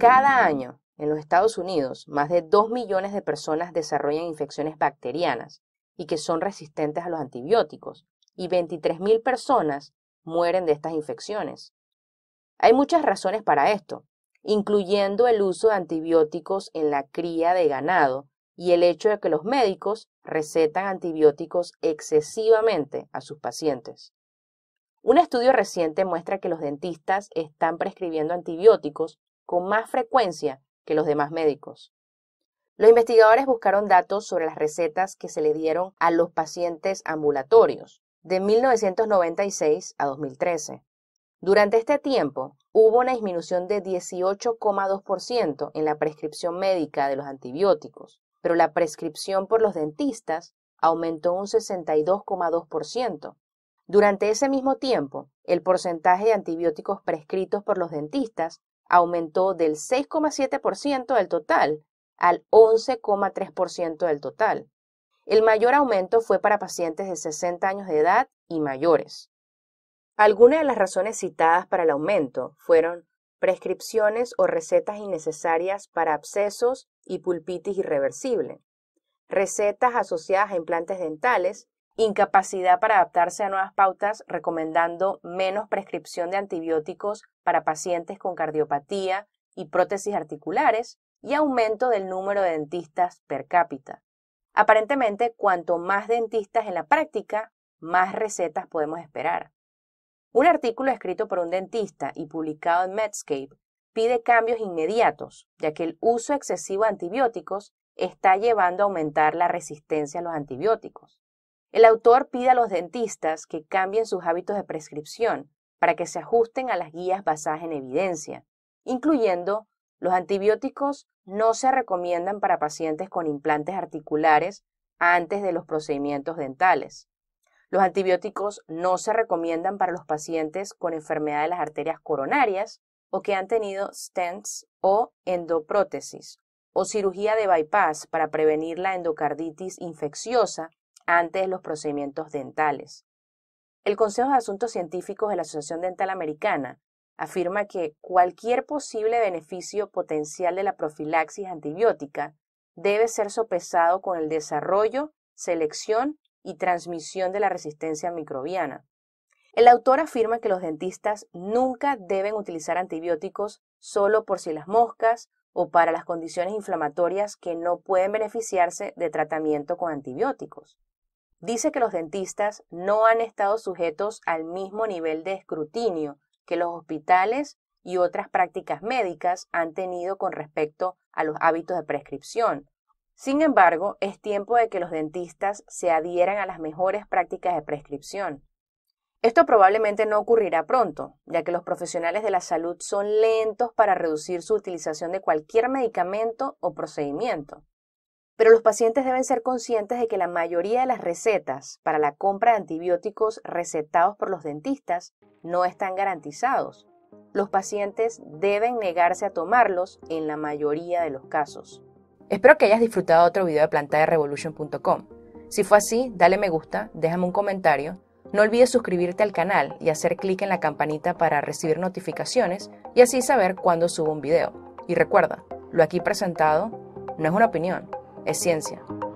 Cada año, en los Estados Unidos, más de 2 millones de personas desarrollan infecciones bacterianas y que son resistentes a los antibióticos, y 23.000 personas mueren de estas infecciones. Hay muchas razones para esto, incluyendo el uso de antibióticos en la cría de ganado y el hecho de que los médicos recetan antibióticos excesivamente a sus pacientes. Un estudio reciente muestra que los dentistas están prescribiendo antibióticos con más frecuencia que los demás médicos. Los investigadores buscaron datos sobre las recetas que se le dieron a los pacientes ambulatorios de 1996 a 2013. Durante este tiempo hubo una disminución de 18,2% en la prescripción médica de los antibióticos, pero la prescripción por los dentistas aumentó un 62,2%. Durante ese mismo tiempo, el porcentaje de antibióticos prescritos por los dentistas aumentó del 6,7% del total al 11,3% del total. El mayor aumento fue para pacientes de 60 años de edad y mayores. Algunas de las razones citadas para el aumento fueron prescripciones o recetas innecesarias para abscesos y pulpitis irreversible, recetas asociadas a implantes dentales incapacidad para adaptarse a nuevas pautas, recomendando menos prescripción de antibióticos para pacientes con cardiopatía y prótesis articulares, y aumento del número de dentistas per cápita. Aparentemente, cuanto más dentistas en la práctica, más recetas podemos esperar. Un artículo escrito por un dentista y publicado en Medscape pide cambios inmediatos, ya que el uso excesivo de antibióticos está llevando a aumentar la resistencia a los antibióticos. El autor pide a los dentistas que cambien sus hábitos de prescripción para que se ajusten a las guías basadas en evidencia, incluyendo los antibióticos no se recomiendan para pacientes con implantes articulares antes de los procedimientos dentales. Los antibióticos no se recomiendan para los pacientes con enfermedad de las arterias coronarias o que han tenido stents o endoprótesis o cirugía de bypass para prevenir la endocarditis infecciosa antes de los procedimientos dentales. El Consejo de Asuntos Científicos de la Asociación Dental Americana afirma que cualquier posible beneficio potencial de la profilaxis antibiótica debe ser sopesado con el desarrollo, selección y transmisión de la resistencia microbiana. El autor afirma que los dentistas nunca deben utilizar antibióticos solo por si las moscas o para las condiciones inflamatorias que no pueden beneficiarse de tratamiento con antibióticos dice que los dentistas no han estado sujetos al mismo nivel de escrutinio que los hospitales y otras prácticas médicas han tenido con respecto a los hábitos de prescripción. Sin embargo, es tiempo de que los dentistas se adhieran a las mejores prácticas de prescripción. Esto probablemente no ocurrirá pronto, ya que los profesionales de la salud son lentos para reducir su utilización de cualquier medicamento o procedimiento pero los pacientes deben ser conscientes de que la mayoría de las recetas para la compra de antibióticos recetados por los dentistas no están garantizados. Los pacientes deben negarse a tomarlos en la mayoría de los casos. Espero que hayas disfrutado otro video de plantaderevolution.com. Si fue así, dale me gusta, déjame un comentario, no olvides suscribirte al canal y hacer clic en la campanita para recibir notificaciones y así saber cuándo subo un video. Y recuerda, lo aquí presentado no es una opinión, es ciencia.